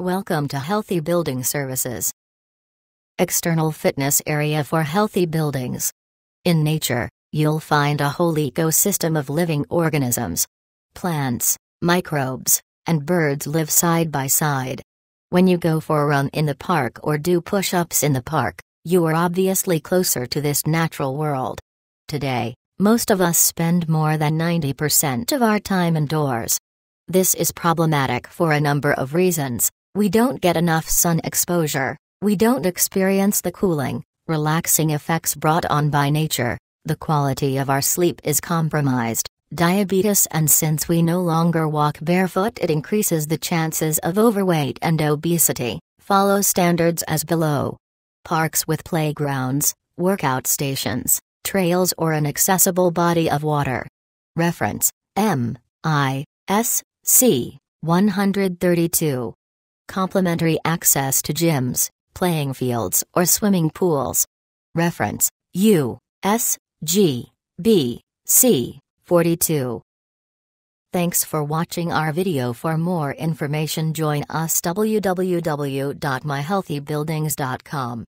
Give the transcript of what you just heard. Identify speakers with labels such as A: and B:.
A: Welcome to Healthy Building Services. External fitness area for healthy buildings. In nature, you'll find a whole ecosystem of living organisms. Plants, microbes, and birds live side by side. When you go for a run in the park or do push ups in the park, you are obviously closer to this natural world. Today, most of us spend more than 90% of our time indoors. This is problematic for a number of reasons. We don't get enough sun exposure, we don't experience the cooling, relaxing effects brought on by nature, the quality of our sleep is compromised, diabetes, and since we no longer walk barefoot, it increases the chances of overweight and obesity. Follow standards as below parks with playgrounds, workout stations, trails, or an accessible body of water. Reference M I S C 132. Complimentary access to gyms, playing fields, or swimming pools. Reference U S G B C 42. Thanks for watching our video. For more information join us www.myhealthybuildings.com.